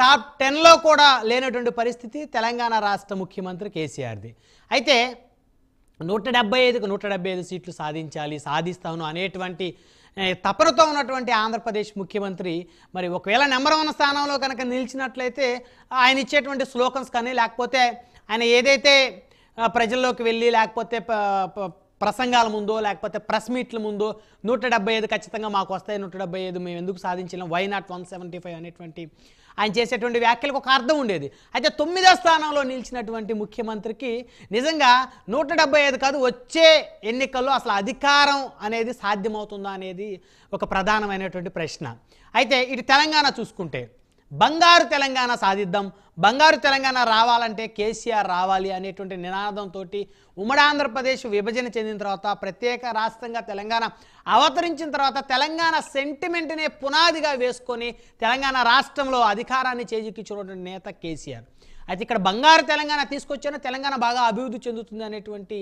Top టెన్లో కూడా లేనటువంటి పరిస్థితి తెలంగాణ రాష్ట్ర ముఖ్యమంత్రి కేసీఆర్ది అయితే నూట డెబ్బై ఐదుకు నూట డెబ్బై ఐదు సీట్లు సాధించాలి సాధిస్తాను అనేటువంటి తపనతో ఉన్నటువంటి ఆంధ్రప్రదేశ్ ముఖ్యమంత్రి మరి ఒకవేళ నెంబర్ వన్ స్థానంలో కనుక నిలిచినట్లయితే ఆయన ఇచ్చేటువంటి స్లోకన్స్ కానీ లేకపోతే ఆయన ఏదైతే ప్రజల్లోకి వెళ్ళి లేకపోతే ప్రసంగాల ముందో లేకపోతే ప్రెస్ మీట్ల ముందో నూట డెబ్బై ఐదు ఖచ్చితంగా మాకు వస్తాయి నూట డెబ్బై ఐదు మేము ఎందుకు సాధించలేం why not one seventy five అనేటువంటి ఆయన చేసేటువంటి వ్యాఖ్యలకు ఒక అర్థం ఉండేది అయితే తొమ్మిదో స్థానంలో నిలిచినటువంటి ముఖ్యమంత్రికి నిజంగా నూట డెబ్బై ఐదు కాదు వచ్చే ఎన్నికల్లో అసలు అధికారం అనేది సాధ్యమవుతుందా అనేది ఒక ప్రధానమైనటువంటి ప్రశ్న అయితే ఇటు తెలంగాణ చూసుకుంటే బంగారు తెలంగాణ సాధిద్దాం బంగారు తెలంగాణ రావాలంటే కేసీఆర్ రావాలి అనేటువంటి నినాదంతో ఉమ్మడి ఆంధ్రప్రదేశ్ విభజన చెందిన తర్వాత ప్రత్యేక రాష్ట్రంగా తెలంగాణ అవతరించిన తర్వాత తెలంగాణ సెంటిమెంట్నే పునాదిగా వేసుకొని తెలంగాణ రాష్ట్రంలో అధికారాన్ని చేజిక్కించినటువంటి నేత కేసీఆర్ అయితే ఇక్కడ బంగారు తెలంగాణ తీసుకొచ్చిన తెలంగాణ బాగా అభివృద్ధి చెందుతుంది అనేటువంటి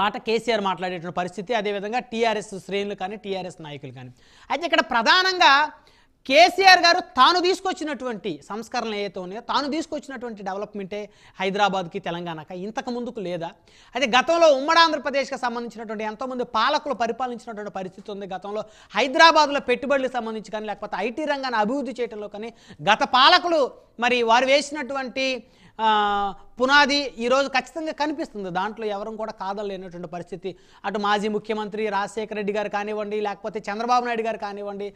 మాట కేసీఆర్ మాట్లాడేటువంటి పరిస్థితి అదేవిధంగా టీఆర్ఎస్ శ్రేణులు కానీ టీఆర్ఎస్ నాయకులు కానీ అయితే ఇక్కడ ప్రధానంగా కేసీఆర్ గారు తాను తీసుకొచ్చినటువంటి సంస్కరణలు ఏతోనే ఉన్నాయో తాను తీసుకొచ్చినటువంటి డెవలప్మెంటే హైదరాబాద్కి తెలంగాణకి ఇంతకు ముందుకు లేదా అయితే గతంలో ఉమ్మడి ఆంధ్రప్రదేశ్కి సంబంధించినటువంటి ఎంతోమంది పాలకులు పరిపాలించినటువంటి పరిస్థితి ఉంది గతంలో హైదరాబాద్లో పెట్టుబడులకు సంబంధించి కానీ లేకపోతే ఐటీ రంగాన్ని అభివృద్ధి చేయడంలో కానీ గత పాలకులు మరి వారు వేసినటువంటి పునాది ఈరోజు ఖచ్చితంగా కనిపిస్తుంది దాంట్లో ఎవరం కూడా కాదలేనటువంటి పరిస్థితి అటు మాజీ ముఖ్యమంత్రి రాజశేఖర రెడ్డి గారు కానివ్వండి లేకపోతే చంద్రబాబు నాయుడు గారు కానివ్వండి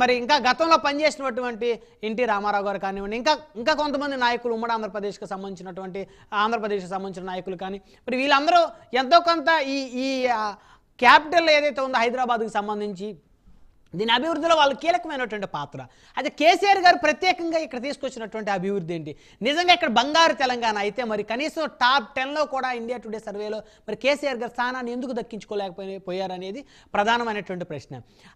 మరి ఇంకా గతంలో పనిచేసినటువంటి ఎన్టీ రామారావు గారు కానివ్వండి ఇంకా ఇంకా కొంతమంది నాయకులు ఉమ్మడి ఆంధ్రప్రదేశ్కి సంబంధించినటువంటి ఆంధ్రప్రదేశ్కి సంబంధించిన నాయకులు కానీ మరి వీళ్ళందరూ ఎంతో కొంత ఈ ఈ క్యాపిటల్ ఏదైతే ఉందో హైదరాబాద్కి సంబంధించి దీని అభివృద్ధిలో వాళ్ళు కీలకమైనటువంటి పాత్ర అయితే కేసీఆర్ గారు ప్రత్యేకంగా ఇక్కడ తీసుకొచ్చినటువంటి అభివృద్ధి ఏంటి నిజంగా ఇక్కడ బంగారు తెలంగాణ అయితే మరి కనీసం టాప్ టెన్లో కూడా ఇండియా టుడే సర్వేలో మరి కేసీఆర్ గారు స్థానాన్ని ఎందుకు దక్కించుకోలేకపోయి పోయారనేది ప్రధానమైనటువంటి ప్రశ్న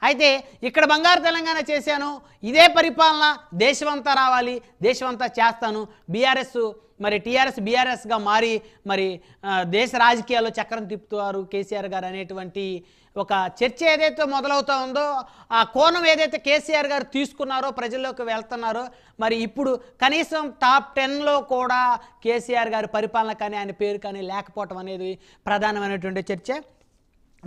అయితే ఇక్కడ బంగారు తెలంగాణ చేశాను ఇదే పరిపాలన దేశమంతా రావాలి దేశమంతా చేస్తాను బీఆర్ఎస్ మరి టీఆర్ఎస్ బీఆర్ఎస్గా మారి మరి దేశ రాజకీయాల్లో చక్రం తిప్పుతారు కేసీఆర్ గారు అనేటువంటి ఒక చర్చ ఏదైతే మొదలవుతా ఉందో ఆ కోణం ఏదైతే కేసీఆర్ గారు తీసుకున్నారో ప్రజల్లోకి వెళ్తున్నారో మరి ఇప్పుడు కనీసం టాప్ టెన్లో కూడా కేసీఆర్ గారి పరిపాలన కానీ ఆయన పేరు కానీ లేకపోవటం అనేది ప్రధానమైనటువంటి చర్చ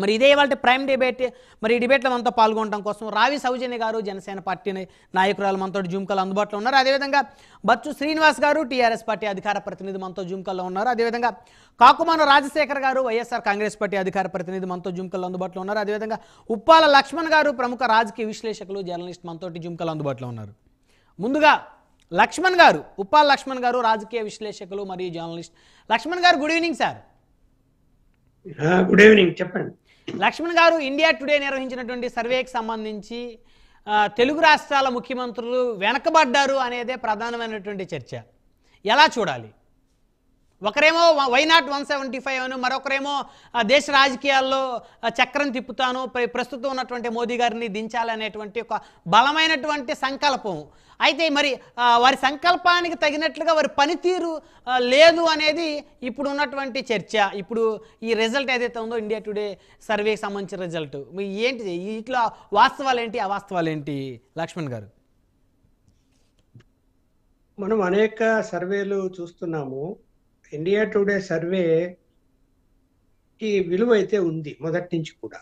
మరి ఇదే వాళ్ళ ప్రైమ్ డిబేట్ మరి ఈ డిబేట్లో మనతో పాల్గొనడం కోసం రావి సౌజన్య గారు జనసేన పార్టీ నాయకురాలు మనతో జూమ్ అందుబాటులో ఉన్నారు అదేవిధంగా బచ్చు శ్రీనివాస్ గారు టీఆర్ఎస్ పార్టీ అధికార ప్రతినిధి మనతో జుమ్కల్లో ఉన్నారు అదేవిధంగా కాకుమాన రాజశేఖర్ గారు వైఎస్ఆర్ కాంగ్రెస్ పార్టీ అధికార ప్రతినిధి మనతో జుమ్కల్లో అందుబాటులో ఉన్నారు అదేవిధంగా ఉప్పాల లక్ష్మణ్ గారు ప్రముఖ రాజకీయ విశ్లేషకులు జర్నలిస్ట్ మనతో జూమ్ అందుబాటులో ఉన్నారు ముందుగా లక్ష్మణ్ గారు ఉప్పాల లక్ష్మణ్ గారు రాజకీయ విశ్లేషకులు మరియు journalist Lakshman garu good evening sir good evening చెప్పండి లక్ష్మణ్ గారు ఇండియా టుడే నిర్వహించినటువంటి సర్వేకి సంబంధించి తెలుగు రాష్ట్రాల ముఖ్యమంత్రులు వెనకబడ్డారు అనేదే ప్రధానమైనటువంటి చర్చ ఎలా చూడాలి ఒకరేమో వైనాట్ వన్ సెవెంటీ ఫైవ్ అను మరొకరేమో దేశ రాజకీయాల్లో చక్రం తిప్పుతాను ప్రస్తుతం ఉన్నటువంటి మోదీ గారిని దించాలనేటువంటి ఒక బలమైనటువంటి సంకల్పం అయితే మరి వారి సంకల్పానికి తగినట్లుగా వారి పనితీరు లేదు అనేది ఇప్పుడు ఉన్నటువంటి చర్చ ఇప్పుడు ఈ రిజల్ట్ ఏదైతే ఉందో ఇండియా టుడే సర్వేకి సంబంధించిన రిజల్ట్ ఏంటి ఇట్లా వాస్తవాలు ఏంటి అవాస్తవాలు ఏంటి లక్ష్మణ్ గారు మనం అనేక సర్వేలు చూస్తున్నాము ఇండియా టుడే సర్వే ఈ విలువ అయితే ఉంది మొదటి నుంచి కూడా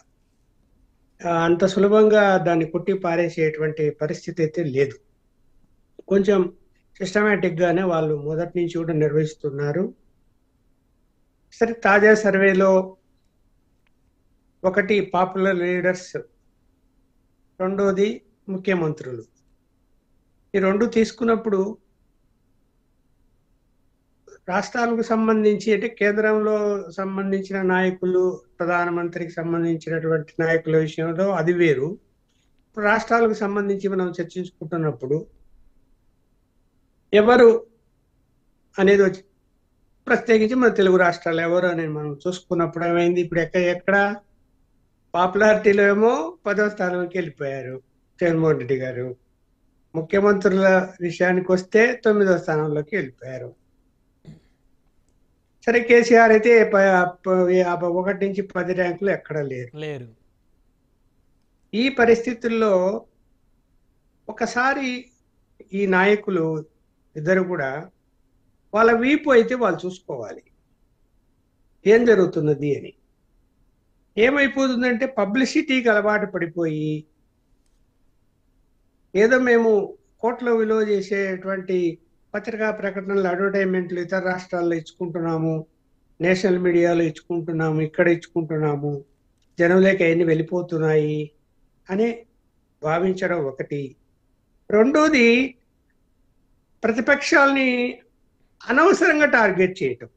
అంత సులభంగా దాన్ని కొట్టి పారేసేటువంటి పరిస్థితి అయితే లేదు కొంచెం సిస్టమేటిక్గానే వాళ్ళు మొదటి నుంచి కూడా నిర్వహిస్తున్నారు సరే తాజా సర్వేలో ఒకటి పాపులర్ లీడర్స్ రెండోది ముఖ్యమంత్రులు ఈ రెండు తీసుకున్నప్పుడు రాష్ట్రాలకు సంబంధించి అంటే కేంద్రంలో సంబంధించిన నాయకులు ప్రధానమంత్రికి సంబంధించినటువంటి నాయకుల విషయంలో అది వేరు రాష్ట్రాలకు సంబంధించి మనం చర్చించుకుంటున్నప్పుడు ఎవరు అనేది వచ్చి ప్రత్యేకించి మన తెలుగు రాష్ట్రాలు ఎవరు అనేది మనం చూసుకున్నప్పుడు ఏమైంది ఇప్పుడు ఎక్కడ ఎక్కడ పాపులారిటీలో ఏమో పదవ స్థానంకి వెళ్ళిపోయారు జగన్మోహన్ రెడ్డి గారు ముఖ్యమంత్రుల విషయానికి వస్తే తొమ్మిదవ స్థానంలోకి వెళ్ళిపోయారు సరే కేసీఆర్ అయితే ఒకటి నుంచి పది ర్యాంకులు ఎక్కడ లేరు లేరు ఈ పరిస్థితుల్లో ఒకసారి ఈ నాయకులు ఇద్దరు కూడా వాళ్ళ వీపు అయితే వాళ్ళు చూసుకోవాలి ఏం జరుగుతున్నది అని ఏమైపోతుందంటే పబ్లిసిటీకి అలవాటు పడిపోయి ఏదో మేము కోట్ల విలువ చేసేటువంటి పత్రికా ప్రకటనలు అడ్వర్టైజ్మెంట్లు ఇతర రాష్ట్రాల్లో ఇచ్చుకుంటున్నాము నేషనల్ మీడియాలో ఇచ్చుకుంటున్నాము ఇక్కడ ఇచ్చుకుంటున్నాము జనంలోకి అవన్నీ వెళ్ళిపోతున్నాయి అని భావించడం ఒకటి రెండోది ప్రతిపక్షాలని అనవసరంగా టార్గెట్ చేయటం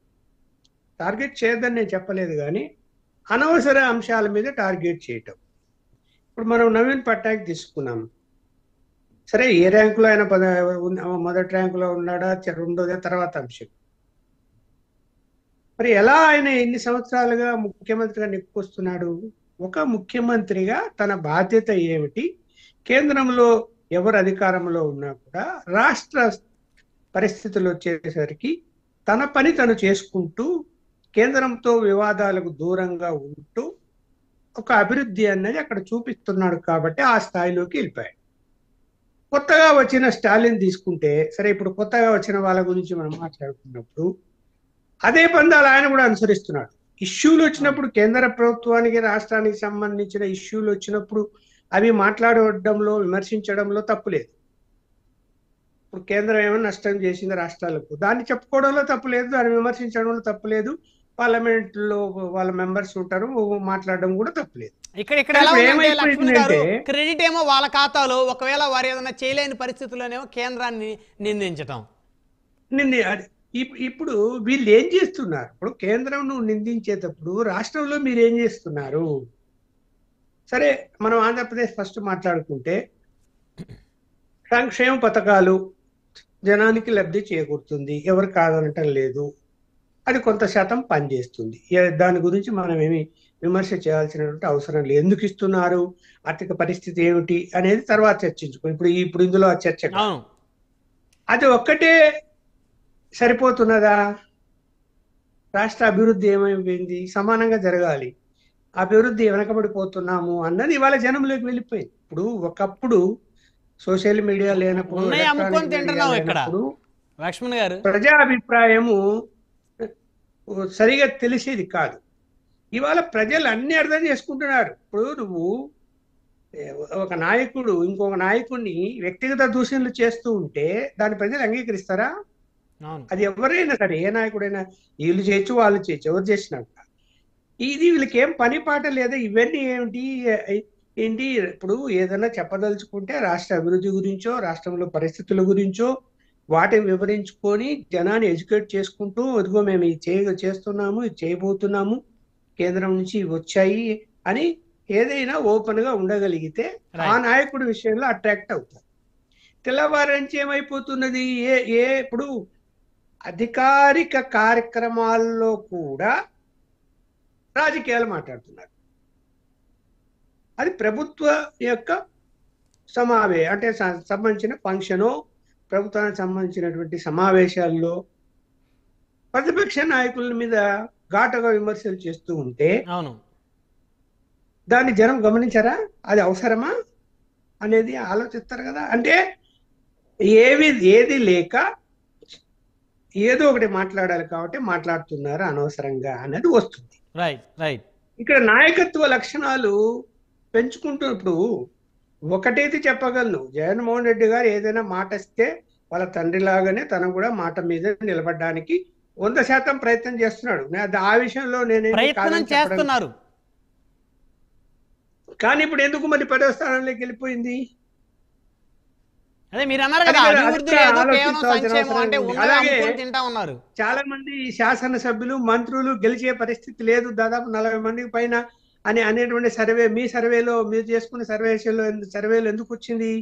టార్గెట్ చేయద్దని నేను చెప్పలేదు కానీ అనవసర అంశాల మీద టార్గెట్ చేయటం ఇప్పుడు మనం నవీన్ పట్నాయక్ తీసుకున్నాం సరే ఏ ర్యాంకులో ఆయన పద మొదటి ర్యాంకులో ఉన్నాడా రెండోదే తర్వాత అంశం మరి ఎలా ఆయన ఎన్ని సంవత్సరాలుగా ముఖ్యమంత్రిగా నిప్పుకొస్తున్నాడు ఒక ముఖ్యమంత్రిగా తన బాధ్యత ఏమిటి కేంద్రంలో ఎవరు అధికారంలో ఉన్నా కూడా రాష్ట్ర పరిస్థితులు వచ్చేసరికి తన పని తను చేసుకుంటూ కేంద్రంతో వివాదాలకు దూరంగా ఉంటూ ఒక అభివృద్ధి అనేది అక్కడ చూపిస్తున్నాడు కాబట్టి ఆ స్థాయిలోకి వెళ్ళిపోయాడు కొత్తగా వచ్చిన స్టాలిన్ తీసుకుంటే సరే ఇప్పుడు కొత్తగా వచ్చిన వాళ్ళ గురించి మనం మాట్లాడుకున్నప్పుడు అదే పందాలు ఆయన కూడా అనుసరిస్తున్నాడు ఇష్యూలు వచ్చినప్పుడు కేంద్ర ప్రభుత్వానికి రాష్ట్రానికి సంబంధించిన ఇష్యూలు వచ్చినప్పుడు అవి మాట్లాడడంలో విమర్శించడంలో తప్పులేదు ఇప్పుడు కేంద్రం ఏమైనా నష్టం చేసింది రాష్ట్రాలకు దాన్ని చెప్పుకోవడంలో తప్పు లేదు దాన్ని విమర్శించడంలో తప్పు లేదు పార్లమెంట్లో వాళ్ళ మెంబర్స్ ఉంటారు మాట్లాడడం కూడా తప్పలేదు ఇక్కడ ఇక్కడ క్రెడిట్ ఏమో వాళ్ళ ఖాతాలో ఒకవేళ వారు ఏదైనా చేయలేని పరిస్థితుల్లోనేమో కేంద్రాన్ని నిందించటం నింది ఇప్పుడు వీళ్ళు ఏం చేస్తున్నారు ఇప్పుడు కేంద్రం నువ్వు నిందించేటప్పుడు రాష్ట్రంలో మీరు ఏం చేస్తున్నారు సరే మనం ఆంధ్రప్రదేశ్ ఫస్ట్ మాట్లాడుకుంటే సంక్షేమ పథకాలు జనానికి లబ్ధి చేకూరుతుంది ఎవరు కాదనటం లేదు అది కొంత శాతం పనిచేస్తుంది దాని గురించి మనం ఏమి విమర్శ చేయాల్సినటువంటి అవసరం లేదు ఎందుకు ఇస్తున్నారు ఆర్థిక పరిస్థితి ఏమిటి అనేది తర్వాత చర్చించుకో ఇప్పుడు ఇప్పుడు ఇందులో చర్చ అది ఒక్కటే సరిపోతున్నదా రాష్ట్ర అభివృద్ధి ఏమైపోయింది సమానంగా జరగాలి అభివృద్ధి వెనకబడిపోతున్నాము అన్నది ఇవాళ జనంలోకి వెళ్ళిపోయింది ఇప్పుడు ఒకప్పుడు సోషల్ మీడియా లేనప్పుడు ప్రజా అభిప్రాయము సరిగా తెలిసేది కాదు ఇవాళ ప్రజలు అన్ని అర్థం చేసుకుంటున్నారు ఇప్పుడు నువ్వు ఒక నాయకుడు ఇంకొక నాయకుడిని వ్యక్తిగత దూషణలు చేస్తూ ఉంటే దాన్ని ప్రజలు అంగీకరిస్తారా అది ఎవరైనా సరే ఏ నాయకుడైనా వీళ్ళు చేయొచ్చు వాళ్ళు చేయొచ్చు ఎవరు చేసినా ఇది వీళ్ళకి ఏం పని పాట లేదా ఇవన్నీ ఏమిటి ఏంటి ఇప్పుడు ఏదైనా చెప్పదలుచుకుంటే రాష్ట్ర అభివృద్ధి గురించో రాష్ట్రంలో పరిస్థితుల గురించో వాటిని వివరించుకొని జనాన్ని ఎడ్యుకేట్ చేసుకుంటూ ఇదిగో మేము ఇది చేయ చేస్తున్నాము ఇది చేయబోతున్నాము కేంద్రం నుంచి వచ్చాయి అని ఏదైనా ఓపెన్ గా ఉండగలిగితే ఆ నాయకుడి విషయంలో అట్రాక్ట్ అవుతారు తెల్లవారు నుంచి ఏమైపోతున్నది ఏ ఏ ఇప్పుడు అధికారిక కార్యక్రమాల్లో కూడా రాజకీయాలు మాట్లాడుతున్నారు అది ప్రభుత్వ యొక్క సమావే అంటే సంబంధించిన ఫంక్షను ప్రభుత్వానికి సంబంధించినటువంటి సమావేశాల్లో ప్రతిపక్ష నాయకుల మీద ఘాటుగా విమర్శలు చేస్తూ ఉంటే దాన్ని జనం గమనించారా అది అవసరమా అనేది ఆలోచిస్తారు కదా అంటే ఏవి ఏది లేక ఏదో ఒకటి మాట్లాడాలి కాబట్టి మాట్లాడుతున్నారు అనవసరంగా అనేది వస్తుంది ఇక్కడ నాయకత్వ లక్షణాలు పెంచుకుంటున్నప్పుడు ఒకటైతే చెప్పగలను జగన్మోహన్ రెడ్డి గారు ఏదైనా మాట ఇస్తే వాళ్ళ తండ్రిలాగానే తను కూడా మాట మీద నిలబడడానికి వంద శాతం ప్రయత్నం చేస్తున్నాడు ఆ విషయంలో నేను చేస్తున్నారు కానీ ఇప్పుడు ఎందుకు మరి పదో స్థానంలోకి వెళ్ళిపోయింది అలాగే చాలా మంది శాసనసభ్యులు మంత్రులు గెలిచే పరిస్థితి లేదు దాదాపు నలభై మందికి పైన అని అనేటువంటి సర్వే మీ సర్వేలో మీరు చేసుకున్న సర్వేలో సర్వేలో ఎందుకు వచ్చింది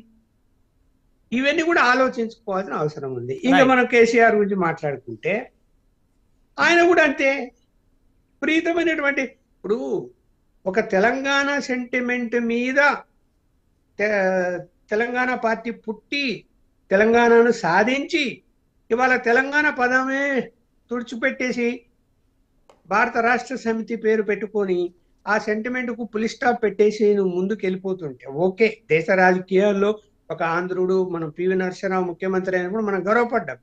ఇవన్నీ కూడా ఆలోచించుకోవాల్సిన అవసరం ఉంది ఇంకా మనం కేసీఆర్ గురించి మాట్లాడుకుంటే ఆయన కూడా అంతే ప్రీతమైనటువంటి ఇప్పుడు ఒక తెలంగాణ సెంటిమెంట్ మీద తెలంగాణ పార్టీ పుట్టి తెలంగాణను సాధించి ఇవాళ తెలంగాణ పదమే తుడిచిపెట్టేసి భారత రాష్ట్ర సమితి పేరు పెట్టుకొని ఆ సెంటిమెంట్కు పులి స్టాప్ పెట్టేసి నువ్వు ముందుకు వెళ్ళిపోతుంటే ఓకే దేశ రాజకీయాల్లో ఒక ఆంధ్రుడు మనం పివి నరసింహరావు ముఖ్యమంత్రి అయినప్పుడు మనం గర్వపడ్డాం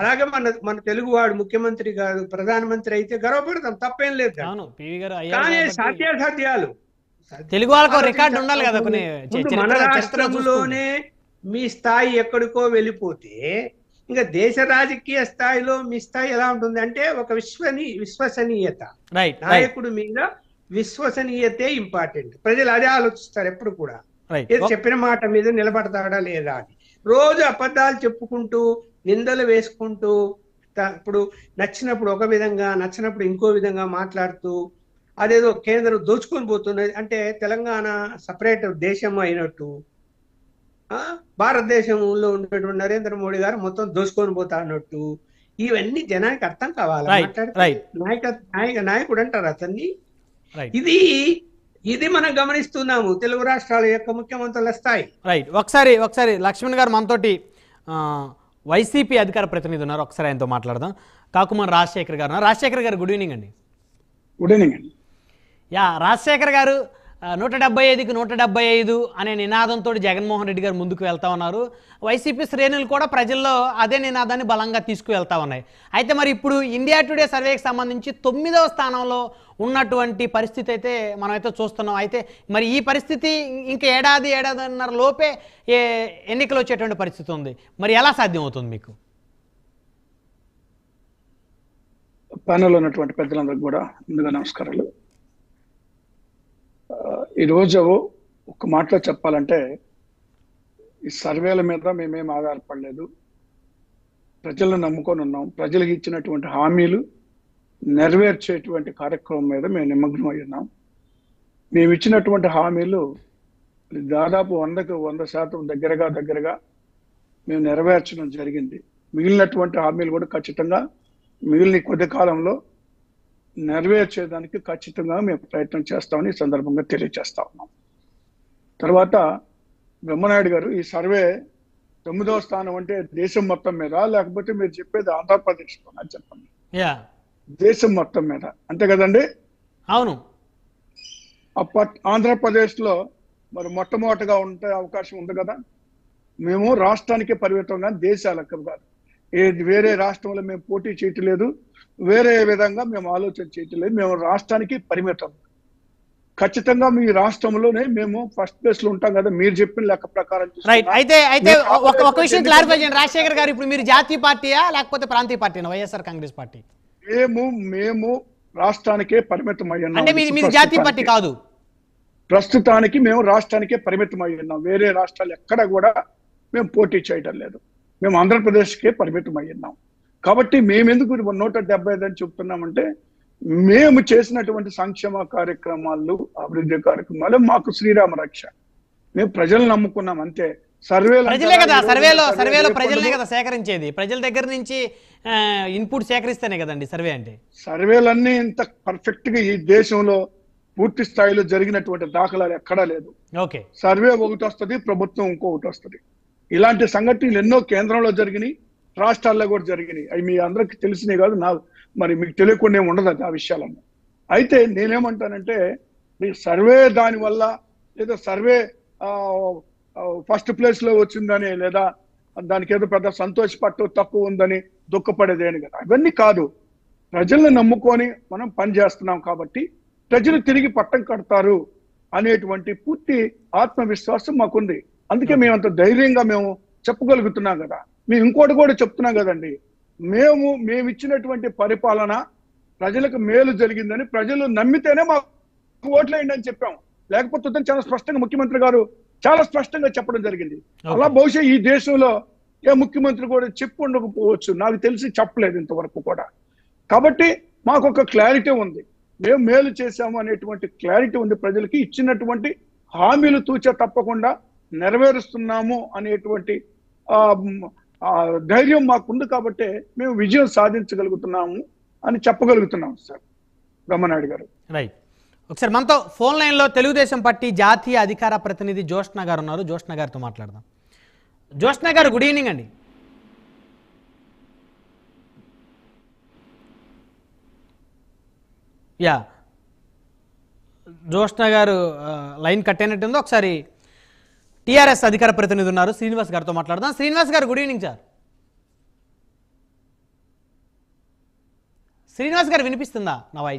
అలాగే మన మన తెలుగువాడు ముఖ్యమంత్రి కాదు ప్రధానమంత్రి అయితే గర్వపడతాం తప్పేం లేదు కానీ సాధ్యాసాధ్యాలు తెలుగు వాళ్ళకు రికార్డు ఉండాలి కదా మన రాష్ట్రంలోనే మీ స్థాయి ఎక్కడికో వెళ్ళిపోతే ఇంకా దేశ రాజకీయ స్థాయిలో మీ స్థాయి ఎలా ఉంటుంది అంటే ఒక విశ్వని విశ్వసనీయత నాయకుడు మీద విశ్వసనీయతే ఇంపార్టెంట్ ప్రజలు అదే ఆలోచిస్తారు ఎప్పుడు కూడా Oh. చెప్పిన మాట మీద నిలబడతాడా లేదా అని రోజు అబద్ధాలు చెప్పుకుంటూ నిందలు వేసుకుంటూ ఇప్పుడు నచ్చినప్పుడు ఒక విధంగా నచ్చినప్పుడు ఇంకో విధంగా మాట్లాడుతూ అదేదో కేంద్రం దోచుకొని పోతున్నది అంటే తెలంగాణ సపరేట్ దేశం అయినట్టు భారతదేశంలో ఉన్నటువంటి నరేంద్ర మోడీ గారు మొత్తం దోచుకొని పోతా అన్నట్టు ఇవన్నీ జనానికి అర్థం కావాలి నాయక నాయకుడు అంటారు అతన్ని ఇది ఇది మనం గమనిస్తున్నాము తెలుగు రాష్ట్రాల యొక్క ముఖ్యమంత్రుల స్థాయి రైట్ ఒకసారి ఒకసారి లక్ష్మణ్ గారు మనతోటి వైసీపీ అధికార ప్రతినిధి ఉన్నారు ఒకసారి ఆయనతో మాట్లాడదాం కాకుమార్ రాజశేఖర్ గారు రాజశేఖర్ గారు గుడ్ ఈవినింగ్ అండి గుడ్ ఈవినింగ్ అండి యా రాజశేఖర్ గారు నూట డెబ్బై ఐదుకి నూట డెబ్బై ఐదు అనే నినాదంతో జగన్మోహన్ రెడ్డి గారు ముందుకు వెళ్తా ఉన్నారు వైసీపీ శ్రేణులు కూడా ప్రజల్లో అదే నినాదాన్ని బలంగా తీసుకువెళ్తా ఉన్నాయి అయితే మరి ఇప్పుడు ఇండియా టుడే సర్వేకి సంబంధించి తొమ్మిదవ స్థానంలో ఉన్నటువంటి పరిస్థితి అయితే మనమైతే చూస్తున్నాం అయితే మరి ఈ పరిస్థితి ఇంకా ఏడాది ఏడాదిన్నర లోపే ఎన్నికలు వచ్చేటువంటి పరిస్థితి ఉంది మరి ఎలా సాధ్యమవుతుంది మీకు ప్యానల్ ఉన్నటువంటి పెద్దలందరికీ కూడా ముందుగా నమస్కారాలు ఈరోజు ఒక మాటలో చెప్పాలంటే ఈ సర్వేల మీద మేమేం ఆధారపడలేదు ప్రజలను నమ్ముకొని ఉన్నాం ప్రజలకు ఇచ్చినటువంటి హామీలు నెరవేర్చేటువంటి కార్యక్రమం మీద మేము నిమగ్నం అయి ఉన్నాం మేము ఇచ్చినటువంటి హామీలు దాదాపు వందకు వంద శాతం దగ్గరగా దగ్గరగా మేము నెరవేర్చడం జరిగింది మిగిలినటువంటి హామీలు కూడా ఖచ్చితంగా మిగిలిన కొద్ది కాలంలో నెరవేర్చేదానికి ఖచ్చితంగా మేము ప్రయత్నం చేస్తామని ఈ సందర్భంగా తెలియజేస్తా ఉన్నాం తర్వాత బ్రహ్మనాయుడు గారు ఈ సర్వే తొమ్మిదవ స్థానం అంటే దేశం మొత్తం మీద లేకపోతే మీరు చెప్పేది ఆంధ్రప్రదేశ్ అని చెప్పండి దేశం మొత్తం మీద అంతే కదండి అవును ఆంధ్రప్రదేశ్ లో మరి మొట్టమొదటిగా ఉండే అవకాశం ఉంది కదా మేము రాష్ట్రానికి పరిమితం కానీ దేశాలకు కాదు ఏ వేరే రాష్ట్రంలో మేము పోటీ చేయట్లేదు వేరే విధంగా మేము ఆలోచన చేయట్లేదు మేము రాష్ట్రానికి పరిమితం ఖచ్చితంగా మీ రాష్ట్రంలోనే మేము ఫస్ట్ ప్లేస్ లో ఉంటాం కదా మీరు చెప్పిన లెక్క ప్రకారం రైట్ అయితే అయితే ఒక విషయం క్లారిఫై చేయండి రాజశేఖర్ గారు ఇప్పుడు మీరు జాతీయ పార్టీయా లేకపోతే ప్రాంతీయ పార్టీనా వైఎస్ఆర్ కాంగ్రెస్ పార్టీ మేము మేము రాష్ట్రానికే పరిమితం అయ్యాం అంటే మీరు జాతీయ పార్టీ కాదు ప్రస్తుతానికి మేము రాష్ట్రానికే పరిమితం అయి ఉన్నాం వేరే రాష్ట్రాలు ఎక్కడ కూడా మేము పోటీ చేయడం లేదు మేము ఆంధ్రప్రదేశ్కే పరిమితం అయి ఉన్నాం కాబట్టి మేమెందుకు నూట డెబ్బై ఐదు అని చెప్తున్నామంటే మేము చేసినటువంటి సంక్షేమ కార్యక్రమాలు అభివృద్ధి కార్యక్రమాలు మాకు శ్రీరామ రక్ష మేము ప్రజలు నమ్ముకున్నాం అంతే సర్వేలు కదా సర్వేలో సర్వేలో ప్రజలనే కదా సేకరించేది ప్రజల దగ్గర నుంచి ఇన్పుట్ సేకరిస్తేనే కదండి సర్వే అంటే సర్వేలన్నీ ఇంత పర్ఫెక్ట్ గా ఈ దేశంలో పూర్తి స్థాయిలో జరిగినటువంటి దాఖలాలు ఎక్కడా లేదు ఓకే సర్వే ఒకటి వస్తుంది ప్రభుత్వం ఇంకొకటి వస్తుంది ఇలాంటి సంఘటనలు ఎన్నో కేంద్రంలో జరిగినాయి రాష్ట్రాల్లో కూడా జరిగినాయి అవి మీ అందరికి తెలిసినవి కాదు నా మరి మీకు తెలియకుండా ఉండదు ఆ విషయాలన్నీ అయితే నేనేమంటానంటే మీ సర్వే దానివల్ల లేదా సర్వే ఫస్ట్ ప్లేస్లో వచ్చిందని లేదా దానికి ఏదో పెద్ద సంతోషపట్టు తక్కువ ఉందని దుఃఖపడేదేని కదా అవన్నీ కాదు ప్రజల్ని నమ్ముకొని మనం పనిచేస్తున్నాం కాబట్టి ప్రజలు తిరిగి పట్టం కడతారు అనేటువంటి పూర్తి ఆత్మవిశ్వాసం మాకుంది అందుకే మేము అంత ధైర్యంగా మేము చెప్పగలుగుతున్నాం కదా మేము ఇంకోటి కూడా చెప్తున్నాం కదండి మేము మేము ఇచ్చినటువంటి పరిపాలన ప్రజలకు మేలు జరిగిందని ప్రజలు నమ్మితేనే మాకు ఓట్లేయండి అని చెప్పాం లేకపోతే చాలా స్పష్టంగా ముఖ్యమంత్రి గారు చాలా స్పష్టంగా చెప్పడం జరిగింది అలా బహుశా ఈ దేశంలో ఏ ముఖ్యమంత్రి కూడా చెప్పు ఉండకపోవచ్చు నాకు తెలిసి చెప్పలేదు ఇంతవరకు కూడా కాబట్టి మాకు ఒక క్లారిటీ ఉంది మేము మేలు చేశాము అనేటువంటి క్లారిటీ ఉంది ప్రజలకి ఇచ్చినటువంటి హామీలు తూచే తప్పకుండా నెరవేరుస్తున్నాము అనేటువంటి ఆ ధైర్యం మాకుంది కాబట్టే మేము విజయం సాధించగలుగుతున్నాము అని చెప్పగలుగుతున్నాం సార్ బ్రహ్మనాయుడు గారు రైట్ ఒకసారి మనతో ఫోన్ లైన్లో తెలుగుదేశం పార్టీ జాతీయ అధికార ప్రతినిధి జ్యోష్ణ గారు ఉన్నారు జ్యోష్ణ గారితో మాట్లాడదాం జ్యోష్ణ గారు గుడ్ ఈవినింగ్ అండి yeah Jyoshna garu line uh, కట్టేనట్టుందో ఒకసారి టీఆర్ఎస్ అధికార ప్రతినిధి ఉన్నారు శ్రీనివాస్ గారితో మాట్లాడదాం శ్రీనివాస్ గారు గుడ్ ఈవినింగ్ సార్ శ్రీనివాస్ గారు వినిపిస్తుందా నా వాయిస్